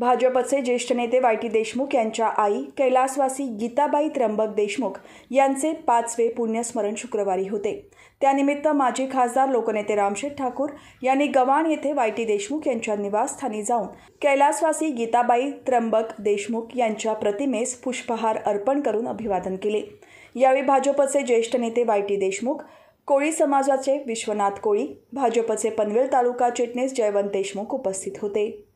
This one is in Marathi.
भाजपचे ज्येष्ठ नेते वाय टी देशमुख यांच्या आई कैलासवासी गीताबाई त्र्यंबक देशमुख यांचे पाचवे पुण्यस्मरण शुक्रवारी होते त्यानिमित्त माजी खासदार लोकनेते रामशेठ ठाकूर यांनी गवाण येथे वाय टी देशमुख यांच्या निवासस्थानी जाऊन कैलासवासी गीताबाई त्र्यंबक देशमुख यांच्या प्रतिमेस पुष्पहार अर्पण करून अभिवादन केले यावेळी भाजपचे ज्येष्ठ नेते वाय टी देशमुख कोळी समाजाचे विश्वनाथ कोळी भाजपचे पनवेल तालुका चिटणीस जयवंत देशमुख उपस्थित होते